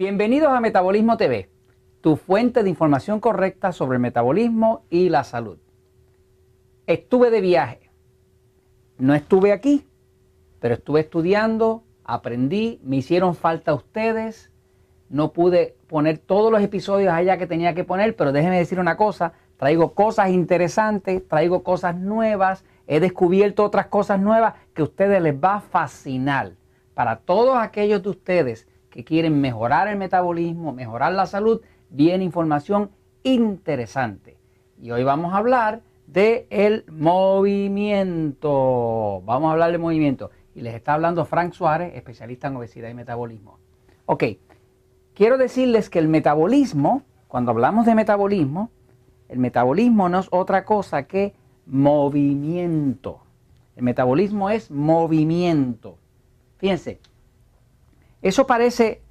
Bienvenidos a Metabolismo TV, tu fuente de información correcta sobre el metabolismo y la salud. Estuve de viaje. No estuve aquí, pero estuve estudiando, aprendí, me hicieron falta ustedes. No pude poner todos los episodios allá que tenía que poner, pero déjenme decir una cosa, traigo cosas interesantes, traigo cosas nuevas, he descubierto otras cosas nuevas que a ustedes les va a fascinar. Para todos aquellos de ustedes que quieren mejorar el metabolismo, mejorar la salud, viene información interesante. Y hoy vamos a hablar de el movimiento. Vamos a hablar del movimiento. Y les está hablando Frank Suárez, especialista en obesidad y metabolismo. Ok, quiero decirles que el metabolismo, cuando hablamos de metabolismo, el metabolismo no es otra cosa que movimiento. El metabolismo es movimiento. Fíjense, eso parece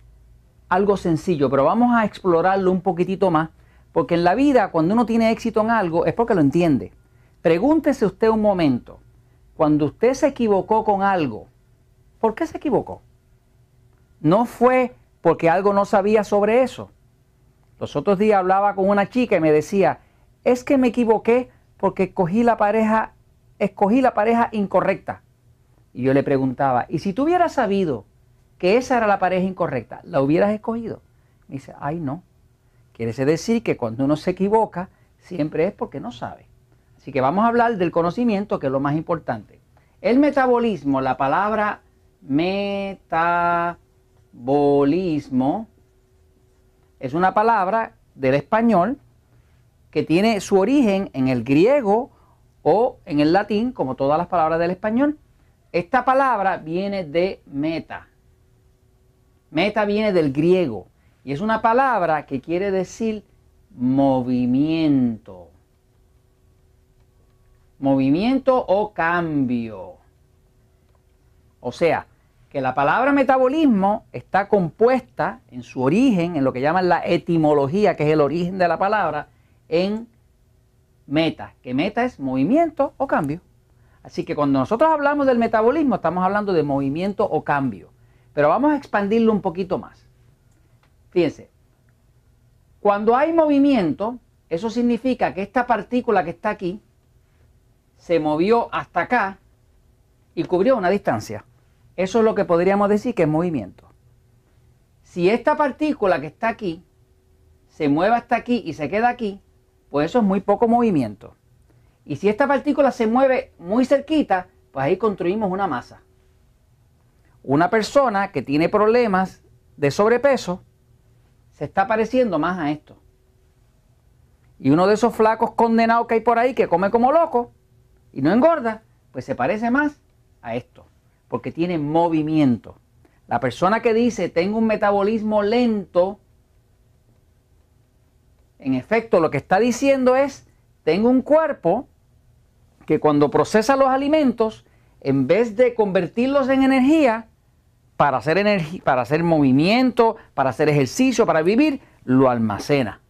algo sencillo, pero vamos a explorarlo un poquitito más, porque en la vida cuando uno tiene éxito en algo es porque lo entiende. Pregúntese usted un momento, cuando usted se equivocó con algo, ¿por qué se equivocó? No fue porque algo no sabía sobre eso. Los otros días hablaba con una chica y me decía, es que me equivoqué porque escogí la pareja, escogí la pareja incorrecta. Y yo le preguntaba, ¿y si tú hubieras sabido que esa era la pareja incorrecta, ¿la hubieras escogido? Me dice, ay no. Quiere decir que cuando uno se equivoca, siempre es porque no sabe. Así que vamos a hablar del conocimiento, que es lo más importante. El metabolismo, la palabra metabolismo, es una palabra del español que tiene su origen en el griego o en el latín, como todas las palabras del español. Esta palabra viene de meta. Meta viene del griego y es una palabra que quiere decir movimiento. Movimiento o cambio. O sea, que la palabra metabolismo está compuesta en su origen, en lo que llaman la etimología, que es el origen de la palabra, en meta, que meta es movimiento o cambio. Así que cuando nosotros hablamos del metabolismo, estamos hablando de movimiento o cambio. Pero vamos a expandirlo un poquito más. Fíjense, cuando hay movimiento, eso significa que esta partícula que está aquí se movió hasta acá y cubrió una distancia. Eso es lo que podríamos decir que es movimiento. Si esta partícula que está aquí se mueve hasta aquí y se queda aquí, pues eso es muy poco movimiento. Y si esta partícula se mueve muy cerquita, pues ahí construimos una masa una persona que tiene problemas de sobrepeso se está pareciendo más a esto. Y uno de esos flacos condenados que hay por ahí que come como loco y no engorda, pues se parece más a esto, porque tiene movimiento. La persona que dice tengo un metabolismo lento, en efecto lo que está diciendo es tengo un cuerpo que cuando procesa los alimentos en vez de convertirlos en energía, para hacer, energía, para hacer movimiento, para hacer ejercicio, para vivir, lo almacena.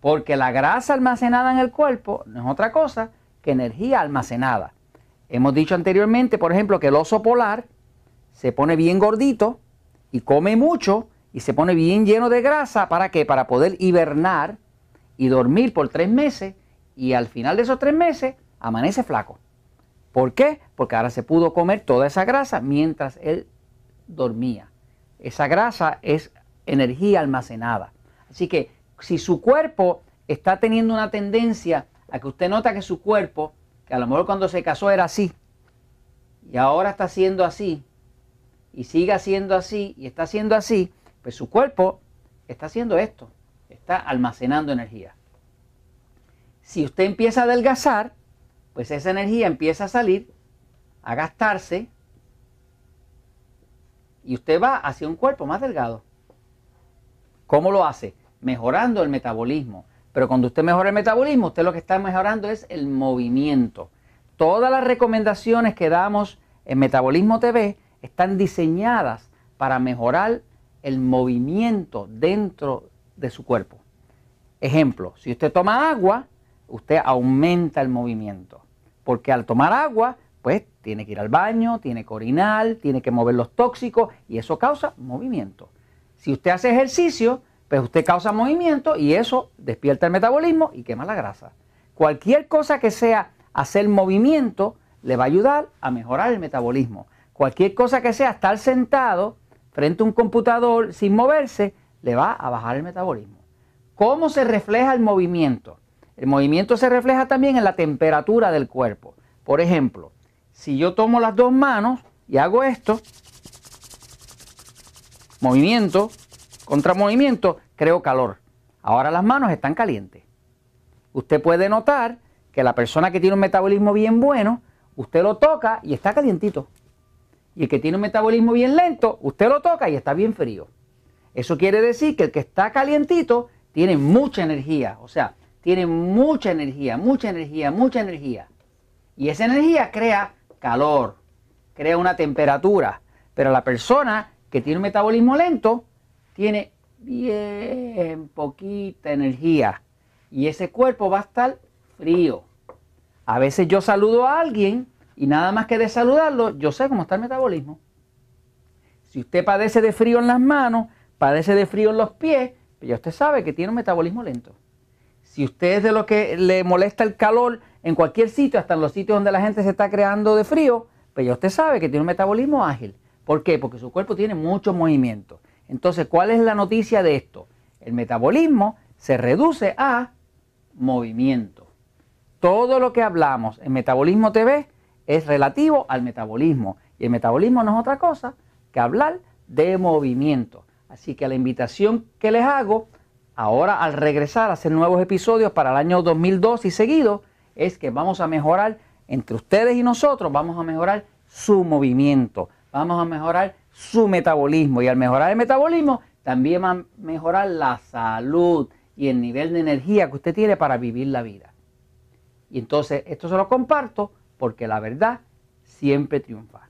Porque la grasa almacenada en el cuerpo no es otra cosa que energía almacenada. Hemos dicho anteriormente, por ejemplo, que el oso polar se pone bien gordito y come mucho y se pone bien lleno de grasa. ¿Para qué? Para poder hibernar y dormir por tres meses y al final de esos tres meses amanece flaco. ¿Por qué? Porque ahora se pudo comer toda esa grasa mientras él dormía. Esa grasa es energía almacenada. Así que si su cuerpo está teniendo una tendencia a que usted nota que su cuerpo, que a lo mejor cuando se casó era así, y ahora está siendo así, y sigue siendo así, y está siendo así, pues su cuerpo está haciendo esto, está almacenando energía. Si usted empieza a adelgazar, pues esa energía empieza a salir, a gastarse, y usted va hacia un cuerpo más delgado. ¿Cómo lo hace? Mejorando el metabolismo. Pero cuando usted mejora el metabolismo, usted lo que está mejorando es el movimiento. Todas las recomendaciones que damos en Metabolismo TV están diseñadas para mejorar el movimiento dentro de su cuerpo. Ejemplo, si usted toma agua, usted aumenta el movimiento. Porque al tomar agua, pues tiene que ir al baño, tiene que orinar, tiene que mover los tóxicos y eso causa movimiento. Si usted hace ejercicio, pues usted causa movimiento y eso despierta el metabolismo y quema la grasa. Cualquier cosa que sea hacer movimiento le va a ayudar a mejorar el metabolismo. Cualquier cosa que sea estar sentado frente a un computador sin moverse le va a bajar el metabolismo. ¿Cómo se refleja el movimiento? El movimiento se refleja también en la temperatura del cuerpo. Por ejemplo, si yo tomo las dos manos y hago esto, movimiento contra movimiento, creo calor. Ahora las manos están calientes. Usted puede notar que la persona que tiene un metabolismo bien bueno, usted lo toca y está calientito. Y el que tiene un metabolismo bien lento, usted lo toca y está bien frío. Eso quiere decir que el que está calientito tiene mucha energía. O sea, tiene mucha energía, mucha energía, mucha energía. Y esa energía crea calor, crea una temperatura. Pero la persona que tiene un metabolismo lento tiene bien poquita energía. Y ese cuerpo va a estar frío. A veces yo saludo a alguien y nada más que de saludarlo, yo sé cómo está el metabolismo. Si usted padece de frío en las manos, padece de frío en los pies, pues ya usted sabe que tiene un metabolismo lento. Si usted es de lo que le molesta el calor en cualquier sitio, hasta en los sitios donde la gente se está creando de frío, pues ya usted sabe que tiene un metabolismo ágil. ¿Por qué? Porque su cuerpo tiene mucho movimiento. Entonces, ¿cuál es la noticia de esto? El metabolismo se reduce a movimiento. Todo lo que hablamos en Metabolismo TV es relativo al metabolismo. Y el metabolismo no es otra cosa que hablar de movimiento. Así que la invitación que les hago Ahora, al regresar a hacer nuevos episodios para el año 2002 y seguido, es que vamos a mejorar entre ustedes y nosotros, vamos a mejorar su movimiento, vamos a mejorar su metabolismo y al mejorar el metabolismo también va a mejorar la salud y el nivel de energía que usted tiene para vivir la vida. Y entonces esto se lo comparto porque la verdad siempre triunfa.